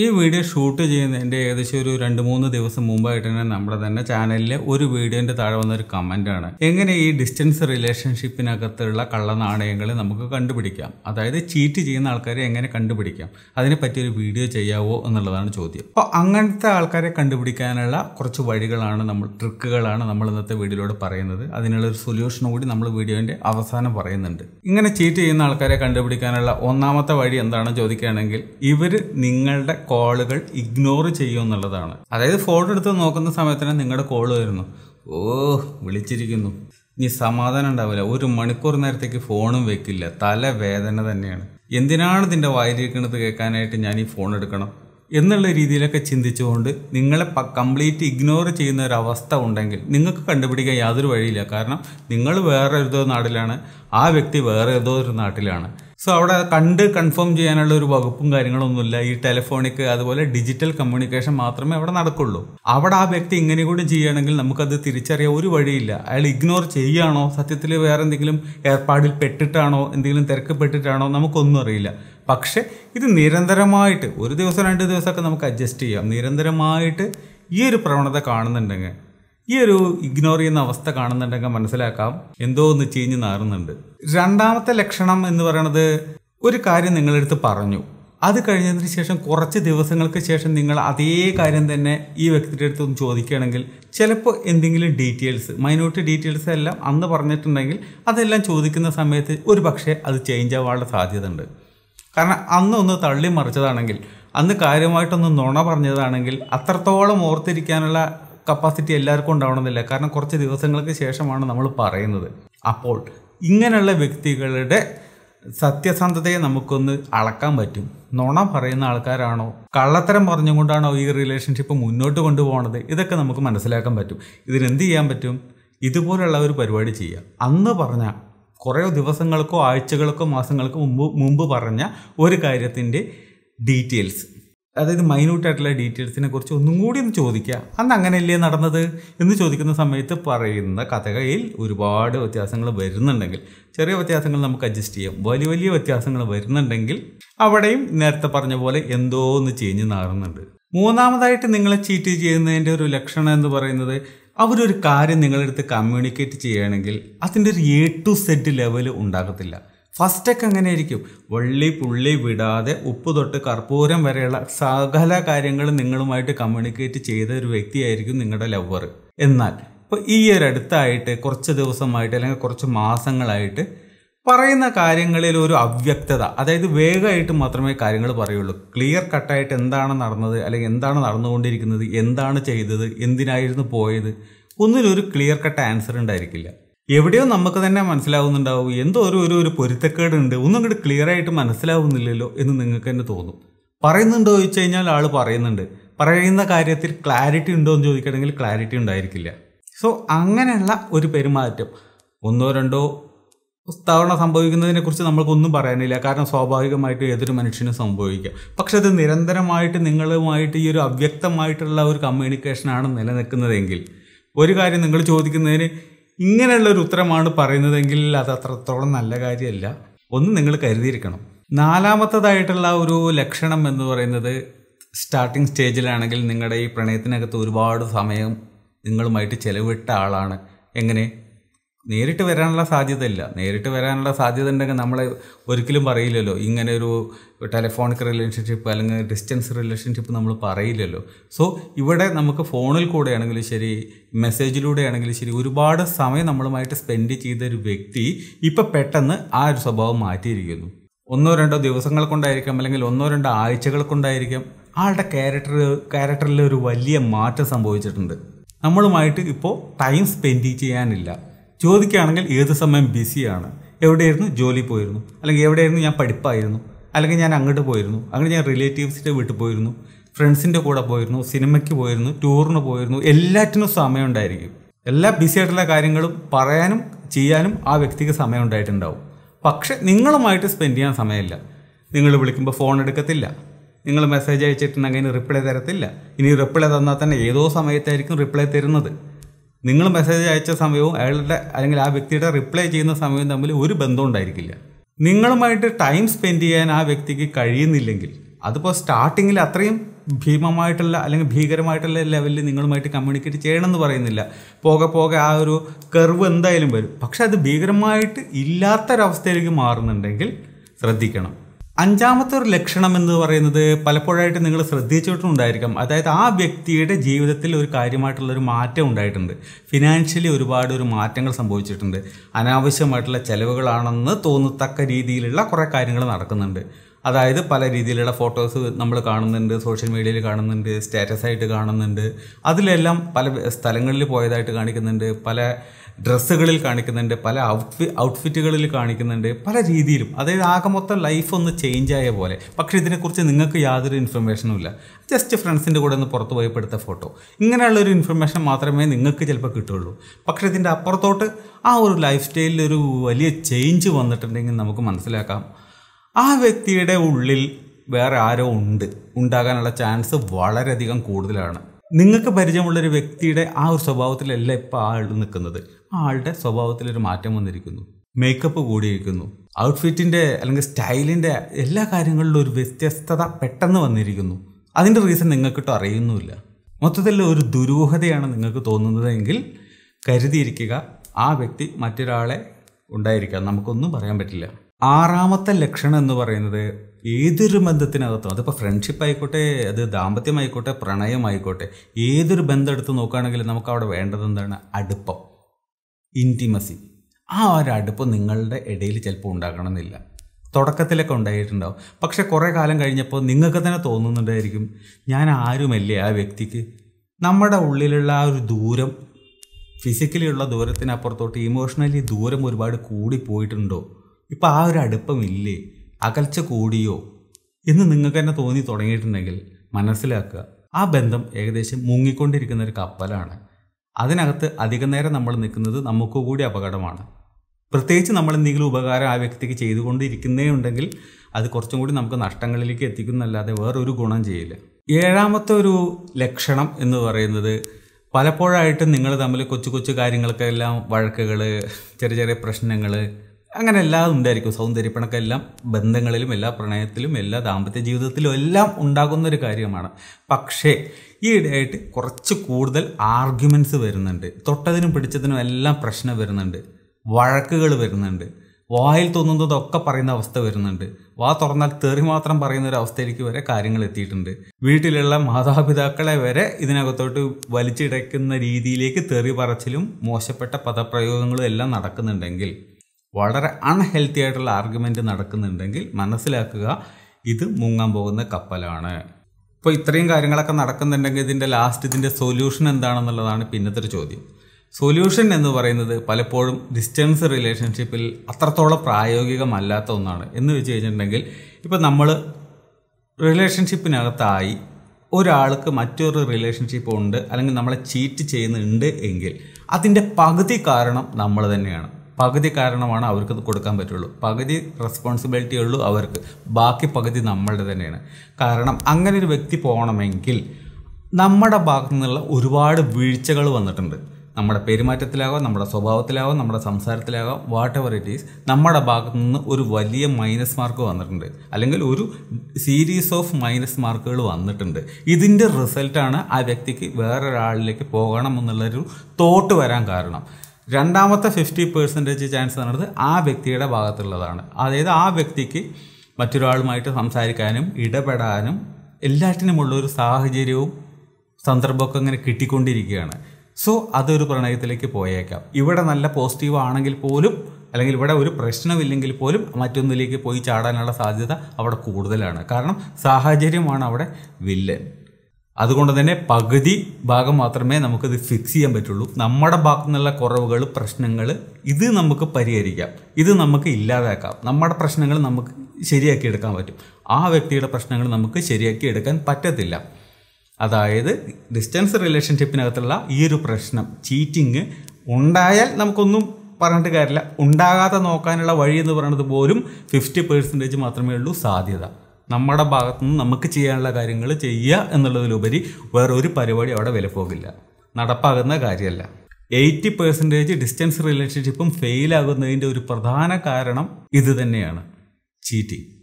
ഈ video shoot ചെയ്യുന്നതിൻ്റെ ഏകദേശം ഒരു രണ്ട് മൂന്ന് ദിവസം മുമ്പായിട്ട് തന്നെ നമ്മുടെ തന്നെ ചാനലിലെ ഒരു വീഡിയോൻ്റെ താഴെ വന്നൊരു കമൻ്റാണ് എങ്ങനെ ഈ ഡിസ്റ്റൻസ് റിലേഷൻഷിപ്പിനകത്തുള്ള കള്ളനാണയങ്ങൾ നമുക്ക് കണ്ടുപിടിക്കാം അതായത് ചീറ്റ് ചെയ്യുന്ന ആൾക്കാരെ എങ്ങനെ കണ്ടുപിടിക്കാം അതിനെ പറ്റിയൊരു വീഡിയോ ചെയ്യാവോ എന്നുള്ളതാണ് ചോദ്യം അപ്പോൾ അങ്ങനത്തെ ആൾക്കാരെ കണ്ടുപിടിക്കാനുള്ള കുറച്ച് വഴികളാണ് നമ്മൾ ട്രിക്കുകളാണ് നമ്മൾ ഇന്നത്തെ വീഡിയോയിലൂടെ പറയുന്നത് അതിനുള്ള ഒരു സൊല്യൂഷൻ കൂടി നമ്മൾ വീഡിയോൻ്റെ അവസാനം പറയുന്നുണ്ട് ഇങ്ങനെ ചീറ്റ് ചെയ്യുന്ന ആൾക്കാരെ കണ്ടുപിടിക്കാനുള്ള ഒന്നാമത്തെ വഴി എന്താണെന്ന് ചോദിക്കുകയാണെങ്കിൽ ഇവർ നിങ്ങളുടെ കോളുകൾ ഇഗ്നോർ ചെയ്യും എന്നുള്ളതാണ് അതായത് ഫോൺ എടുത്ത് നോക്കുന്ന സമയത്തിന് നിങ്ങളുടെ കോൾ വരുന്നു ഓ വിളിച്ചിരിക്കുന്നു ഇനി സമാധാനം ഉണ്ടാവില്ല ഒരു മണിക്കൂർ നേരത്തേക്ക് ഫോണും വെക്കില്ല തല വേദന തന്നെയാണ് എന്തിനാണ് ഇതിൻ്റെ വായിലിരിക്കുന്നത് കേൾക്കാനായിട്ട് ഞാൻ ഈ ഫോൺ എടുക്കണം എന്നുള്ള രീതിയിലൊക്കെ ചിന്തിച്ചുകൊണ്ട് നിങ്ങളെ കംപ്ലീറ്റ് ഇഗ്നോർ ചെയ്യുന്ന ഒരു അവസ്ഥ ഉണ്ടെങ്കിൽ നിങ്ങൾക്ക് കണ്ടുപിടിക്കാൻ യാതൊരു വഴിയില്ല കാരണം നിങ്ങൾ വേറെ ഏതോ നാട്ടിലാണ് ആ വ്യക്തി വേറെ ഏതോ ഒരു നാട്ടിലാണ് സോ അവിടെ കണ്ട് കൺഫേം ചെയ്യാനുള്ള ഒരു വകുപ്പും കാര്യങ്ങളൊന്നുമില്ല ഈ ടെലിഫോണിക് അതുപോലെ ഡിജിറ്റൽ കമ്മ്യൂണിക്കേഷൻ മാത്രമേ അവിടെ നടക്കുള്ളൂ അവിടെ ആ വ്യക്തി ഇങ്ങനെ കൂടി ചെയ്യുകയാണെങ്കിൽ നമുക്കത് തിരിച്ചറിയാൻ ഒരു വഴിയില്ല അയാൾ ഇഗ്നോർ ചെയ്യുകയാണോ സത്യത്തിൽ വേറെ എന്തെങ്കിലും ഏർപ്പാടിൽ പെട്ടിട്ടാണോ എന്തെങ്കിലും തിരക്കപ്പെട്ടിട്ടാണോ നമുക്കൊന്നും അറിയില്ല പക്ഷേ ഇത് നിരന്തരമായിട്ട് ഒരു ദിവസം രണ്ട് ദിവസമൊക്കെ നമുക്ക് അഡ്ജസ്റ്റ് ചെയ്യാം നിരന്തരമായിട്ട് ഈ ഒരു പ്രവണത കാണുന്നുണ്ടെങ്കിൽ ഈ ഒരു ഇഗ്നോർ ചെയ്യുന്ന അവസ്ഥ കാണുന്നുണ്ടെങ്കിൽ മനസ്സിലാക്കാം എന്തോ ഒന്ന് ചീഞ്ഞ് നാറുന്നുണ്ട് രണ്ടാമത്തെ ലക്ഷണം എന്ന് പറയുന്നത് ഒരു കാര്യം നിങ്ങളെടുത്ത് പറഞ്ഞു അത് കഴിഞ്ഞതിന് ശേഷം കുറച്ച് ദിവസങ്ങൾക്ക് ശേഷം നിങ്ങൾ അതേ കാര്യം തന്നെ ഈ വ്യക്തിയുടെ അടുത്ത് ഒന്ന് ചോദിക്കുകയാണെങ്കിൽ ചിലപ്പോൾ എന്തെങ്കിലും ഡീറ്റെയിൽസ് മൈനോറിറ്റി ഡീറ്റെയിൽസ് എല്ലാം അന്ന് പറഞ്ഞിട്ടുണ്ടെങ്കിൽ അതെല്ലാം ചോദിക്കുന്ന സമയത്ത് ഒരു പക്ഷേ അത് ചേഞ്ച് ആവാനുള്ള സാധ്യത ഉണ്ട് കാരണം അന്ന് ഒന്ന് തള്ളി മറിച്ചതാണെങ്കിൽ അന്ന് കാര്യമായിട്ടൊന്ന് നുണ പറഞ്ഞതാണെങ്കിൽ അത്രത്തോളം ഓർത്തിരിക്കാനുള്ള കപ്പാസിറ്റി എല്ലാവർക്കും ഉണ്ടാവണമെന്നില്ല കാരണം കുറച്ച് ദിവസങ്ങൾക്ക് ശേഷമാണ് നമ്മൾ പറയുന്നത് അപ്പോൾ ഇങ്ങനെയുള്ള വ്യക്തികളുടെ സത്യസന്ധതയെ നമുക്കൊന്ന് അളക്കാൻ പറ്റും നുണ പറയുന്ന ആൾക്കാരാണോ കള്ളത്തരം പറഞ്ഞുകൊണ്ടാണോ ഈ റിലേഷൻഷിപ്പ് മുന്നോട്ട് കൊണ്ടുപോകണത് ഇതൊക്കെ നമുക്ക് മനസ്സിലാക്കാൻ പറ്റും ഇതിനെന്ത് ചെയ്യാൻ പറ്റും ഇതുപോലുള്ള ഒരു പരിപാടി ചെയ്യുക അന്ന് പറഞ്ഞ കുറേ ദിവസങ്ങൾക്കോ ആഴ്ചകൾക്കോ മാസങ്ങൾക്കോ മുമ്പ് മുമ്പ് പറഞ്ഞ ഒരു കാര്യത്തിൻ്റെ ഡീറ്റെയിൽസ് അതായത് മൈന്യൂട്ടായിട്ടുള്ള ഡീറ്റെയിൽസിനെ കുറിച്ച് ഒന്നും കൂടി ഒന്ന് ചോദിക്കുക അന്ന് അങ്ങനെയല്ലേ നടന്നത് എന്ന് ചോദിക്കുന്ന സമയത്ത് പറയുന്ന കഥകളിൽ ഒരുപാട് വ്യത്യാസങ്ങൾ വരുന്നുണ്ടെങ്കിൽ ചെറിയ വ്യത്യാസങ്ങൾ നമുക്ക് അഡ്ജസ്റ്റ് ചെയ്യാം വലിയ വലിയ വ്യത്യാസങ്ങൾ വരുന്നുണ്ടെങ്കിൽ അവിടെയും നേരത്തെ പറഞ്ഞ പോലെ എന്തോ ഒന്ന് ചേഞ്ച് നാറുന്നുണ്ട് മൂന്നാമതായിട്ട് നിങ്ങളെ ചീറ്റ് ചെയ്യുന്നതിൻ്റെ ഒരു ലക്ഷണം എന്ന് പറയുന്നത് അവരൊരു കാര്യം അടുത്ത് കമ്മ്യൂണിക്കേറ്റ് ചെയ്യുകയാണെങ്കിൽ അതിൻ്റെ ഒരു എ ടു സെറ്റ് ലെവൽ ഉണ്ടാകത്തില്ല ഫസ്റ്റൊക്കെ അങ്ങനെ ആയിരിക്കും വള്ളി പുള്ളി വിടാതെ ഉപ്പ് തൊട്ട് കർപ്പൂരം വരെയുള്ള സകല കാര്യങ്ങളും നിങ്ങളുമായിട്ട് കമ്മ്യൂണിക്കേറ്റ് ചെയ്ത ഒരു വ്യക്തിയായിരിക്കും നിങ്ങളുടെ ലവർ എന്നാൽ ഇപ്പോൾ ഈ ഒരു അടുത്തായിട്ട് കുറച്ച് ദിവസമായിട്ട് അല്ലെങ്കിൽ കുറച്ച് മാസങ്ങളായിട്ട് പറയുന്ന കാര്യങ്ങളിൽ ഒരു അവ്യക്തത അതായത് വേഗമായിട്ട് മാത്രമേ കാര്യങ്ങൾ പറയുള്ളൂ ക്ലിയർ കട്ടായിട്ട് എന്താണ് നടന്നത് അല്ലെങ്കിൽ എന്താണ് നടന്നുകൊണ്ടിരിക്കുന്നത് എന്താണ് ചെയ്തത് എന്തിനായിരുന്നു പോയത് ഒന്നിനൊരു ക്ലിയർ കട്ട് ആൻസർ ഉണ്ടായിരിക്കില്ല എവിടെയോ നമുക്ക് തന്നെ മനസ്സിലാവുന്നുണ്ടാവും എന്തോ ഒരു ഒരു ഒരു പൊരുത്തക്കേടുണ്ട് ഒന്നും കൂടി ക്ലിയർ ആയിട്ട് മനസ്സിലാവുന്നില്ലല്ലോ എന്ന് നിങ്ങൾക്ക് തന്നെ തോന്നും പറയുന്നുണ്ടോ ചോദിച്ചു കഴിഞ്ഞാൽ ആൾ പറയുന്നുണ്ട് പറയുന്ന കാര്യത്തിൽ ക്ലാരിറ്റി ഉണ്ടോ എന്ന് ചോദിക്കണമെങ്കിൽ ക്ലാരിറ്റി ഉണ്ടായിരിക്കില്ല സോ അങ്ങനെയുള്ള ഒരു പെരുമാറ്റം ഒന്നോ രണ്ടോ തവണ സംഭവിക്കുന്നതിനെ കുറിച്ച് നമ്മൾക്കൊന്നും പറയാനില്ല കാരണം സ്വാഭാവികമായിട്ട് ഏതൊരു മനുഷ്യനും സംഭവിക്കാം പക്ഷെ അത് നിരന്തരമായിട്ട് നിങ്ങളുമായിട്ട് ഈ ഒരു അവ്യക്തമായിട്ടുള്ള ഒരു കമ്മ്യൂണിക്കേഷനാണ് നിലനിൽക്കുന്നതെങ്കിൽ ഒരു കാര്യം നിങ്ങൾ ചോദിക്കുന്നതിന് ഇങ്ങനെയുള്ള ഒരു ഉത്തരമാണ് പറയുന്നതെങ്കിൽ അത് അത്രത്തോളം നല്ല കാര്യമല്ല ഒന്ന് നിങ്ങൾ കരുതിയിരിക്കണം നാലാമത്തതായിട്ടുള്ള ഒരു ലക്ഷണം എന്ന് പറയുന്നത് സ്റ്റാർട്ടിംഗ് സ്റ്റേജിലാണെങ്കിൽ നിങ്ങളുടെ ഈ പ്രണയത്തിനകത്ത് ഒരുപാട് സമയം നിങ്ങളുമായിട്ട് ചെലവിട്ട ആളാണ് എങ്ങനെ നേരിട്ട് വരാനുള്ള സാധ്യത ഇല്ല നേരിട്ട് വരാനുള്ള സാധ്യത ഉണ്ടെങ്കിൽ നമ്മൾ ഒരിക്കലും പറയില്ലല്ലോ ഇങ്ങനെ ഒരു ടെലിഫോണിക് റിലേഷൻഷിപ്പ് അല്ലെങ്കിൽ ഡിസ്റ്റൻസ് റിലേഷൻഷിപ്പ് നമ്മൾ പറയില്ലല്ലോ സോ ഇവിടെ നമുക്ക് ഫോണിൽ കൂടെ ആണെങ്കിലും ശരി മെസ്സേജിലൂടെ ആണെങ്കിലും ശരി ഒരുപാട് സമയം നമ്മളുമായിട്ട് സ്പെൻഡ് ചെയ്ത ഒരു വ്യക്തി ഇപ്പം പെട്ടെന്ന് ആ ഒരു സ്വഭാവം മാറ്റിയിരിക്കുന്നു ഒന്നോ രണ്ടോ ദിവസങ്ങൾ കൊണ്ടായിരിക്കാം അല്ലെങ്കിൽ ഒന്നോ രണ്ടോ ആഴ്ചകൾ കൊണ്ടായിരിക്കാം ആളുടെ ക്യാരക്ടർ ക്യാരക്ടറിൽ ഒരു വലിയ മാറ്റം സംഭവിച്ചിട്ടുണ്ട് നമ്മളുമായിട്ട് ഇപ്പോൾ ടൈം സ്പെൻഡ് ചെയ്യാനില്ല ചോദിക്കുകയാണെങ്കിൽ ഏത് സമയം ബിസിയാണ് എവിടെയായിരുന്നു ജോലി പോയിരുന്നു അല്ലെങ്കിൽ എവിടെയായിരുന്നു ഞാൻ പഠിപ്പായിരുന്നു അല്ലെങ്കിൽ ഞാൻ അങ്ങോട്ട് പോയിരുന്നു അങ്ങനെ ഞാൻ റിലേറ്റീവ്സിൻ്റെ വീട്ടിൽ പോയിരുന്നു ഫ്രണ്ട്സിൻ്റെ കൂടെ പോയിരുന്നു സിനിമയ്ക്ക് പോയിരുന്നു ടൂറിന് പോയിരുന്നു എല്ലാറ്റിനും ഉണ്ടായിരിക്കും എല്ലാ ബിസി ആയിട്ടുള്ള കാര്യങ്ങളും പറയാനും ചെയ്യാനും ആ വ്യക്തിക്ക് സമയം ഉണ്ടായിട്ടുണ്ടാവും പക്ഷെ നിങ്ങളുമായിട്ട് സ്പെൻഡ് ചെയ്യാൻ സമയമില്ല നിങ്ങൾ വിളിക്കുമ്പോൾ ഫോൺ എടുക്കത്തില്ല നിങ്ങൾ മെസ്സേജ് അയച്ചിട്ടുണ്ടെങ്കിൽ അതിന് റിപ്ലൈ തരത്തില്ല ഇനി റിപ്ലൈ തന്നാൽ തന്നെ ഏതോ സമയത്തായിരിക്കും റിപ്ലൈ തരുന്നത് നിങ്ങൾ മെസ്സേജ് അയച്ച സമയവും അയാളുടെ അല്ലെങ്കിൽ ആ വ്യക്തിയുടെ റിപ്ലൈ ചെയ്യുന്ന സമയവും തമ്മിൽ ഒരു ബന്ധം ഉണ്ടായിരിക്കില്ല നിങ്ങളുമായിട്ട് ടൈം സ്പെൻഡ് ചെയ്യാൻ ആ വ്യക്തിക്ക് കഴിയുന്നില്ലെങ്കിൽ അതിപ്പോൾ സ്റ്റാർട്ടിങ്ങിൽ അത്രയും ഭീമമായിട്ടുള്ള അല്ലെങ്കിൽ ഭീകരമായിട്ടുള്ള ലെവലിൽ നിങ്ങളുമായിട്ട് കമ്മ്യൂണിക്കേറ്റ് ചെയ്യണമെന്ന് പറയുന്നില്ല പോകെ പോകെ ആ ഒരു കർവ് എന്തായാലും വരും പക്ഷെ അത് ഭീകരമായിട്ട് ഇല്ലാത്തൊരവസ്ഥയിലേക്ക് മാറുന്നുണ്ടെങ്കിൽ ശ്രദ്ധിക്കണം അഞ്ചാമത്തെ ഒരു ലക്ഷണം എന്ന് പറയുന്നത് പലപ്പോഴായിട്ട് നിങ്ങൾ ശ്രദ്ധിച്ചിട്ടുണ്ടായിരിക്കാം അതായത് ആ വ്യക്തിയുടെ ജീവിതത്തിൽ ഒരു കാര്യമായിട്ടുള്ള ഒരു മാറ്റം ഉണ്ടായിട്ടുണ്ട് ഫിനാൻഷ്യലി ഒരുപാട് ഒരു മാറ്റങ്ങൾ സംഭവിച്ചിട്ടുണ്ട് അനാവശ്യമായിട്ടുള്ള ചെലവുകളാണെന്ന് തോന്നത്തക്ക രീതിയിലുള്ള കുറേ കാര്യങ്ങൾ നടക്കുന്നുണ്ട് അതായത് പല രീതിയിലുള്ള ഫോട്ടോസ് നമ്മൾ കാണുന്നുണ്ട് സോഷ്യൽ മീഡിയയിൽ കാണുന്നുണ്ട് സ്റ്റാറ്റസായിട്ട് കാണുന്നുണ്ട് അതിലെല്ലാം പല സ്ഥലങ്ങളിൽ പോയതായിട്ട് കാണിക്കുന്നുണ്ട് പല ഡ്രസ്സുകളിൽ കാണിക്കുന്നുണ്ട് പല ഔട്ട്ഫി ഔട്ട്ഫിറ്റുകളിൽ കാണിക്കുന്നുണ്ട് പല രീതിയിലും അതായത് ആകെ മൊത്തം ലൈഫ് ഒന്ന് ചേഞ്ച് ആയ പോലെ പക്ഷേ ഇതിനെക്കുറിച്ച് നിങ്ങൾക്ക് യാതൊരു ഇൻഫർമേഷനും ഇല്ല ജസ്റ്റ് ഫ്രണ്ട്സിൻ്റെ കൂടെ ഒന്ന് പുറത്ത് പോയി എടുത്ത ഫോട്ടോ ഇങ്ങനെയുള്ളൊരു ഇൻഫർമേഷൻ മാത്രമേ നിങ്ങൾക്ക് ചിലപ്പോൾ കിട്ടുകയുള്ളൂ പക്ഷേ ഇതിൻ്റെ അപ്പുറത്തോട്ട് ആ ഒരു ലൈഫ് സ്റ്റൈലിൽ ഒരു വലിയ ചേഞ്ച് വന്നിട്ടുണ്ടെങ്കിൽ നമുക്ക് മനസ്സിലാക്കാം ആ വ്യക്തിയുടെ ഉള്ളിൽ വേറെ ആരോ ഉണ്ട് ഉണ്ടാകാനുള്ള ചാൻസ് വളരെയധികം കൂടുതലാണ് നിങ്ങൾക്ക് പരിചയമുള്ള ഒരു വ്യക്തിയുടെ ആ ഒരു സ്വഭാവത്തിലല്ല ഇപ്പോൾ ആ ആൾ നിൽക്കുന്നത് ആ ആളുടെ സ്വഭാവത്തിലൊരു മാറ്റം വന്നിരിക്കുന്നു മേക്കപ്പ് കൂടിയിരിക്കുന്നു ഔട്ട്ഫിറ്റിൻ്റെ അല്ലെങ്കിൽ സ്റ്റൈലിൻ്റെ എല്ലാ കാര്യങ്ങളിലും ഒരു വ്യത്യസ്തത പെട്ടെന്ന് വന്നിരിക്കുന്നു അതിൻ്റെ റീസൺ നിങ്ങൾക്കിട്ടോ അറിയുന്നുമില്ല മൊത്തത്തിൽ ഒരു ദുരൂഹതയാണ് നിങ്ങൾക്ക് തോന്നുന്നതെങ്കിൽ കരുതിയിരിക്കുക ആ വ്യക്തി മറ്റൊരാളെ ഉണ്ടായിരിക്കാം നമുക്കൊന്നും പറയാൻ പറ്റില്ല ആറാമത്തെ ലക്ഷണം എന്ന് പറയുന്നത് ഏതൊരു ബന്ധത്തിനകത്തും അതിപ്പോൾ ഫ്രണ്ട്ഷിപ്പ് ആയിക്കോട്ടെ അത് ദാമ്പത്യമായിക്കോട്ടെ പ്രണയമായിക്കോട്ടെ ഏതൊരു ബന്ധം എടുത്ത് നോക്കുകയാണെങ്കിലും നമുക്ക് അവിടെ വേണ്ടത് എന്താണ് അടുപ്പം ഇൻറ്റിമസി ആ ഒരു അടുപ്പം നിങ്ങളുടെ ഇടയിൽ ചിലപ്പോൾ ഉണ്ടാകണമെന്നില്ല തുടക്കത്തിലൊക്കെ ഉണ്ടായിട്ടുണ്ടാവും പക്ഷെ കുറേ കാലം കഴിഞ്ഞപ്പോൾ നിങ്ങൾക്ക് തന്നെ തോന്നുന്നുണ്ടായിരിക്കും ഞാൻ ആരുമല്ലേ ആ വ്യക്തിക്ക് നമ്മുടെ ഉള്ളിലുള്ള ആ ഒരു ദൂരം ഫിസിക്കലി ഉള്ള ദൂരത്തിനപ്പുറത്തോട്ട് ഇമോഷണലി ദൂരം ഒരുപാട് കൂടി പോയിട്ടുണ്ടോ ഇപ്പോൾ ആ ഒരു അടുപ്പം ഇല്ലേ അകൽച്ച കൂടിയോ എന്ന് നിങ്ങൾക്ക് തന്നെ തോന്നി തുടങ്ങിയിട്ടുണ്ടെങ്കിൽ മനസ്സിലാക്കുക ആ ബന്ധം ഏകദേശം മുങ്ങിക്കൊണ്ടിരിക്കുന്ന ഒരു കപ്പലാണ് അതിനകത്ത് അധിക നേരം നമ്മൾ നിൽക്കുന്നത് നമുക്ക് കൂടി അപകടമാണ് പ്രത്യേകിച്ച് നമ്മൾ എന്തെങ്കിലും ഉപകാരം ആ വ്യക്തിക്ക് ചെയ്തുകൊണ്ടിരിക്കുന്നേ ഉണ്ടെങ്കിൽ അത് കുറച്ചും കൂടി നമുക്ക് നഷ്ടങ്ങളിലേക്ക് എത്തിക്കുന്നല്ലാതെ വേറൊരു ഗുണം ചെയ്യില്ല ഏഴാമത്തെ ഒരു ലക്ഷണം എന്ന് പറയുന്നത് പലപ്പോഴായിട്ട് നിങ്ങൾ തമ്മിൽ കൊച്ചു കൊച്ചു കാര്യങ്ങൾക്കെല്ലാം വഴക്കുകൾ ചെറിയ ചെറിയ പ്രശ്നങ്ങൾ അങ്ങനെ എല്ലാം ഉണ്ടായിരിക്കും സൗന്ദര്യ എല്ലാം ബന്ധങ്ങളിലും എല്ലാ പ്രണയത്തിലും എല്ലാ ദാമ്പത്യ ജീവിതത്തിലും എല്ലാം ഉണ്ടാകുന്ന ഒരു കാര്യമാണ് പക്ഷേ ഈ ഇടയായിട്ട് കുറച്ച് കൂടുതൽ ആർഗ്യുമെൻറ്റ്സ് വരുന്നുണ്ട് തൊട്ടതിനും പിടിച്ചതിനും എല്ലാം പ്രശ്നം വരുന്നുണ്ട് വഴക്കുകൾ വരുന്നുണ്ട് വായിൽ തോന്നുന്നതൊക്കെ പറയുന്ന അവസ്ഥ വരുന്നുണ്ട് വാ തുറന്നാൽ തെറി മാത്രം പറയുന്ന ഒരു അവസ്ഥയിലേക്ക് വരെ കാര്യങ്ങൾ എത്തിയിട്ടുണ്ട് വീട്ടിലുള്ള മാതാപിതാക്കളെ വരെ ഇതിനകത്തോട്ട് വലിച്ചിടയ്ക്കുന്ന രീതിയിലേക്ക് തെറി പറച്ചിലും മോശപ്പെട്ട പദപ്രയോഗങ്ങളും എല്ലാം നടക്കുന്നുണ്ടെങ്കിൽ വളരെ അൺഹെൽത്തി ആയിട്ടുള്ള ആർഗ്യുമെൻറ്റ് നടക്കുന്നുണ്ടെങ്കിൽ മനസ്സിലാക്കുക ഇത് മുങ്ങാൻ പോകുന്ന കപ്പലാണ് ഇപ്പോൾ ഇത്രയും കാര്യങ്ങളൊക്കെ നടക്കുന്നുണ്ടെങ്കിൽ ഇതിൻ്റെ ലാസ്റ്റ് ഇതിൻ്റെ സൊല്യൂഷൻ എന്താണെന്നുള്ളതാണ് പിന്നത്തെ ഒരു ചോദ്യം സൊല്യൂഷൻ എന്ന് പറയുന്നത് പലപ്പോഴും ഡിസ്റ്റൻസ് റിലേഷൻഷിപ്പിൽ അത്രത്തോളം പ്രായോഗികമല്ലാത്ത ഒന്നാണ് എന്ന് വെച്ച് കഴിഞ്ഞിട്ടുണ്ടെങ്കിൽ ഇപ്പോൾ നമ്മൾ റിലേഷൻഷിപ്പിനകത്തായി ഒരാൾക്ക് മറ്റൊരു റിലേഷൻഷിപ്പ് ഉണ്ട് അല്ലെങ്കിൽ നമ്മളെ ചീറ്റ് ചെയ്യുന്നുണ്ട് എങ്കിൽ അതിൻ്റെ പകുതി കാരണം നമ്മൾ തന്നെയാണ് പകുതി കാരണമാണ് അവർക്ക് കൊടുക്കാൻ പറ്റുള്ളൂ പകുതി റെസ്പോൺസിബിലിറ്റി ഉള്ളൂ അവർക്ക് ബാക്കി പകുതി നമ്മളുടെ തന്നെയാണ് കാരണം അങ്ങനെ ഒരു വ്യക്തി പോകണമെങ്കിൽ നമ്മുടെ ഭാഗത്തു നിന്നുള്ള ഒരുപാട് വീഴ്ചകൾ വന്നിട്ടുണ്ട് നമ്മുടെ പെരുമാറ്റത്തിലാകാം നമ്മുടെ സ്വഭാവത്തിലാകാം നമ്മുടെ സംസാരത്തിലാകാം വാട്ട് എവർ ഇറ്റ് ഈസ് നമ്മുടെ ഭാഗത്തു നിന്ന് ഒരു വലിയ മൈനസ് മാർക്ക് വന്നിട്ടുണ്ട് അല്ലെങ്കിൽ ഒരു സീരീസ് ഓഫ് മൈനസ് മാർക്കുകൾ വന്നിട്ടുണ്ട് ഇതിൻ്റെ റിസൾട്ടാണ് ആ വ്യക്തിക്ക് വേറൊരാളിലേക്ക് പോകണം എന്നുള്ളൊരു തോട്ട് വരാൻ കാരണം രണ്ടാമത്തെ ഫിഫ്റ്റി പെർസെൻറ്റേജ് ചാൻസ് എന്ന് പറയുന്നത് ആ വ്യക്തിയുടെ ഭാഗത്തുള്ളതാണ് അതായത് ആ വ്യക്തിക്ക് മറ്റൊരാളുമായിട്ട് സംസാരിക്കാനും ഇടപെടാനും എല്ലാറ്റിനുമുള്ളൊരു ഒരു സാഹചര്യവും സന്ദർഭമൊക്കെ അങ്ങനെ കിട്ടിക്കൊണ്ടിരിക്കുകയാണ് സോ അതൊരു പ്രണയത്തിലേക്ക് പോയേക്കാം ഇവിടെ നല്ല പോസിറ്റീവ് ആണെങ്കിൽ പോലും അല്ലെങ്കിൽ ഇവിടെ ഒരു പ്രശ്നമില്ലെങ്കിൽ പോലും മറ്റൊന്നിലേക്ക് പോയി ചാടാനുള്ള സാധ്യത അവിടെ കൂടുതലാണ് കാരണം സാഹചര്യമാണ് അവിടെ വില്ലൻ അതുകൊണ്ട് തന്നെ പകുതി ഭാഗം മാത്രമേ നമുക്കിത് ഫിക്സ് ചെയ്യാൻ പറ്റുള്ളൂ നമ്മുടെ ഭാഗത്തു നിന്നുള്ള കുറവുകൾ പ്രശ്നങ്ങൾ ഇത് നമുക്ക് പരിഹരിക്കാം ഇത് നമുക്ക് ഇല്ലാതാക്കാം നമ്മുടെ പ്രശ്നങ്ങൾ നമുക്ക് ശരിയാക്കി എടുക്കാൻ പറ്റും ആ വ്യക്തിയുടെ പ്രശ്നങ്ങൾ നമുക്ക് ശരിയാക്കി എടുക്കാൻ പറ്റത്തില്ല അതായത് ഡിസ്റ്റൻസ് റിലേഷൻഷിപ്പിനകത്തുള്ള ഈ ഒരു പ്രശ്നം ചീറ്റിങ് ഉണ്ടായാൽ നമുക്കൊന്നും പറഞ്ഞിട്ട് കാര്യമില്ല ഉണ്ടാകാതെ നോക്കാനുള്ള വഴി എന്ന് പറയുന്നത് പോലും ഫിഫ്റ്റി പെർസെൻറ്റേജ് മാത്രമേ ഉള്ളൂ സാധ്യത നമ്മുടെ ഭാഗത്തുനിന്ന് നമുക്ക് ചെയ്യാനുള്ള കാര്യങ്ങൾ ചെയ്യുക എന്നുള്ളതിലുപരി വേറൊരു പരിപാടി അവിടെ വില പോകില്ല നടപ്പാകുന്ന കാര്യമല്ല എയ്റ്റി പെർസെൻറ്റേജ് ഡിസ്റ്റൻസ് റിലേഷൻഷിപ്പും ഫെയിലാകുന്നതിൻ്റെ ഒരു പ്രധാന കാരണം ഇത് തന്നെയാണ് ചീറ്റിംഗ്